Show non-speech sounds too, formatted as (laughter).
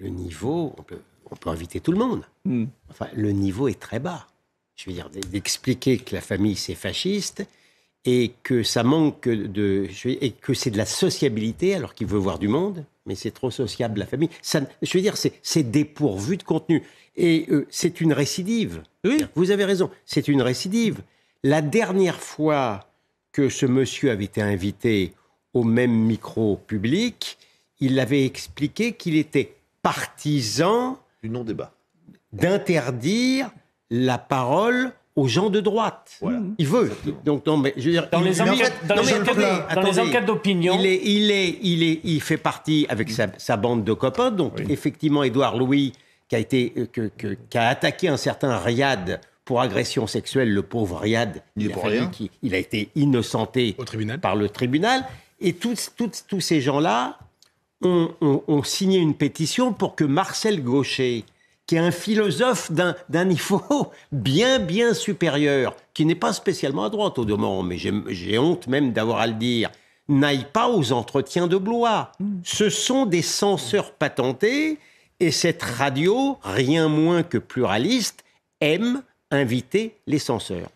le, niveau, on peut, inviter tout le monde. Hmm. Enfin, le niveau est très bas. Je veux dire, d'expliquer que la famille, c'est fasciste et que ça manque de... et que c'est de la sociabilité alors qu'il veut voir du monde, mais c'est trop sociable, la famille. Ça, je veux dire, c'est dépourvu de contenu. Et euh, c'est une récidive. Vous avez raison, c'est une récidive. La dernière fois que ce monsieur avait été invité au même micro public, il avait expliqué qu'il était partisan du non-débat. D'interdire la parole aux gens de droite. Il mmh. veut. Donc non, mais je veux dire, dans les, enquêtes, d'opinion, il est, il est, il est, il fait partie avec sa, bande de copains. Donc effectivement, Édouard Louis, qui a été, euh, que, qui a attaqué un certain Riyad pour agression sexuelle, le pauvre Riyad, il, il, a, a été innocenté par le tribunal. Et tous ces gens-là on signé une pétition pour que Marcel Gaucher, qui est un philosophe d'un niveau (laughs) bien, bien supérieur, qui n'est pas spécialement à droite au demeurant, mais j'ai honte même d'avoir à le dire, n'aille pas aux entretiens de Blois. Ce sont des censeurs patentés et cette radio, rien moins que pluraliste, aime inviter les censeurs.